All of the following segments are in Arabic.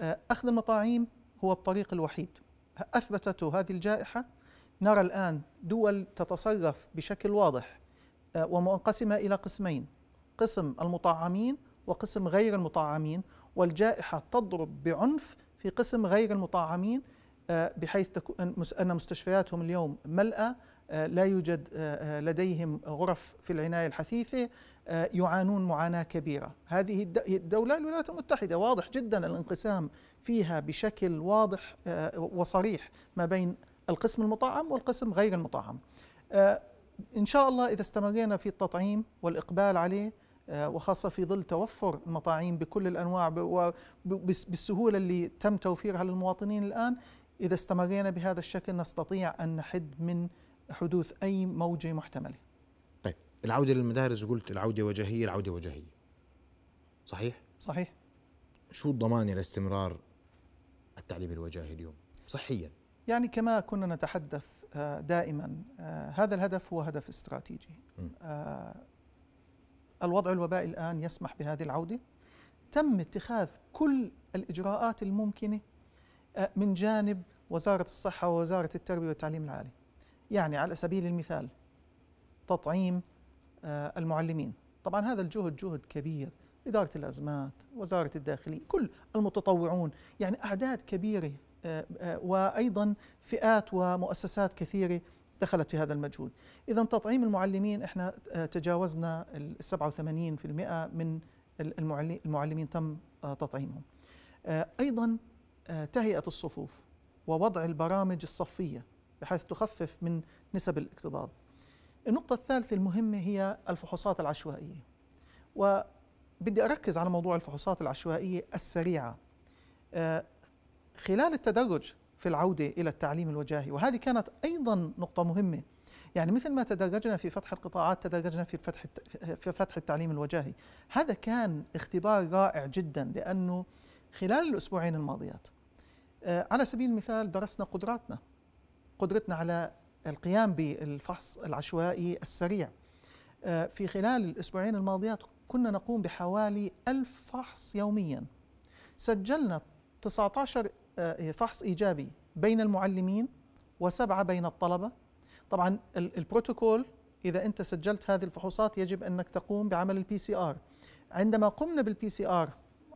آه، أخذ المطاعيم هو الطريق الوحيد أثبتته هذه الجائحة نرى الآن دول تتصرف بشكل واضح آه، ومنقسمة إلى قسمين قسم المطعمين وقسم غير المطعمين والجائحة تضرب بعنف في قسم غير المطعمين آه، بحيث أن مستشفياتهم اليوم ملأى آه، لا يوجد آه، آه، لديهم غرف في العناية الحثيثة يعانون معاناة كبيرة هذه الدولة الولايات المتحدة واضح جدا الانقسام فيها بشكل واضح وصريح ما بين القسم المطعم والقسم غير المطعم إن شاء الله إذا استمرينا في التطعيم والإقبال عليه وخاصة في ظل توفر المطاعيم بكل الأنواع وبالسهولة اللي تم توفيرها للمواطنين الآن إذا استمرينا بهذا الشكل نستطيع أن نحد من حدوث أي موجة محتملة طيب العودة للمدارس قلت العودة وجهية العودة وجهية صحيح؟ صحيح شو الضمان لاستمرار التعليم الوجاهي اليوم صحيا؟ يعني كما كنا نتحدث آه، دائما آه، هذا الهدف هو هدف استراتيجي آه، الوضع الوبائي الآن يسمح بهذه العودة تم اتخاذ كل الإجراءات الممكنة من جانب وزارة الصحة ووزارة التربية والتعليم العالي يعني على سبيل المثال تطعيم آه، المعلمين طبعا هذا الجهد جهد كبير إدارة الأزمات وزارة الداخلية كل المتطوعون يعني أعداد كبيرة آه، آه، وأيضا فئات ومؤسسات كثيرة دخلت في هذا المجهود إذا تطعيم المعلمين إحنا تجاوزنا ال 87% من المعلمين تم تطعيمهم أيضا تهيئة الصفوف ووضع البرامج الصفية بحيث تخفف من نسب الاكتظاظ النقطة الثالثة المهمة هي الفحوصات العشوائية وبدي أركز على موضوع الفحوصات العشوائية السريعة آه، خلال التدرج في العودة إلى التعليم الوجاهي وهذه كانت أيضا نقطة مهمة يعني مثل ما تدرجنا في فتح القطاعات تدرجنا في فتح في فتح التعليم الوجاهي هذا كان اختبار رائع جدا لأنه خلال الأسبوعين الماضيات آه، على سبيل المثال درسنا قدراتنا قدرتنا على القيام بالفحص العشوائي السريع آه، في خلال الأسبوعين الماضيات كنا نقوم بحوالي ألف فحص يوميا سجلنا 19 آه، فحص إيجابي بين المعلمين وسبعة بين الطلبة طبعا البروتوكول إذا أنت سجلت هذه الفحوصات يجب أنك تقوم بعمل البي سي آر عندما قمنا بالبي سي آر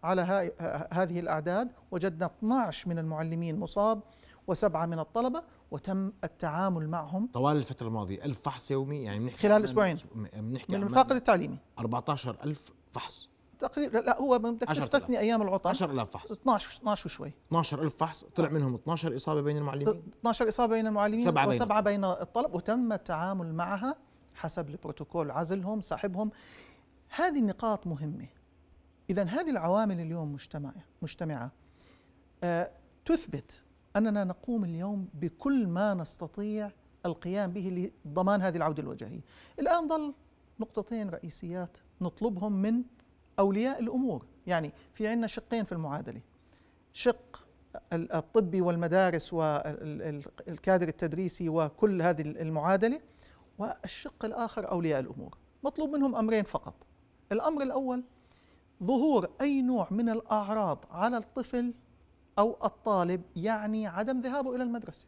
على هذه الأعداد وجدنا 12 من المعلمين مصاب وسبعة من الطلبة وتم التعامل معهم طوال الفترة الماضية ألف فحص يومي يعني بنحكي خلال أسبوعين بنحكي من الفاقد التعليمي 14000 فحص تقريبا لا هو بدك تستثني ايام العطل 10000 فحص 12 12 وشوي 12000 فحص طلع منهم 12 اصابه بين المعلمين 12 اصابه بين المعلمين سبعة بين وسبعه بين الطلب وتم التعامل معها حسب البروتوكول عزلهم صاحبهم هذه النقاط مهمه اذا هذه العوامل اليوم مجتمعه مجتمعه آه تثبت اننا نقوم اليوم بكل ما نستطيع القيام به لضمان هذه العوده الوجاهيه. الان ظل نقطتين رئيسيات نطلبهم من اولياء الامور، يعني في عندنا شقين في المعادله. شق الطبي والمدارس والكادر التدريسي وكل هذه المعادله والشق الاخر اولياء الامور. مطلوب منهم امرين فقط. الامر الاول ظهور اي نوع من الاعراض على الطفل أو الطالب يعني عدم ذهابه إلى المدرسة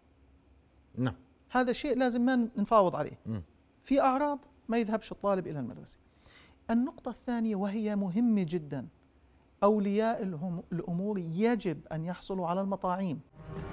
نعم هذا شيء لازم ما نفاوض عليه م. في أعراض ما يذهبش الطالب إلى المدرسة النقطة الثانية وهي مهمة جدا أولياء الأمور يجب أن يحصلوا على المطاعيم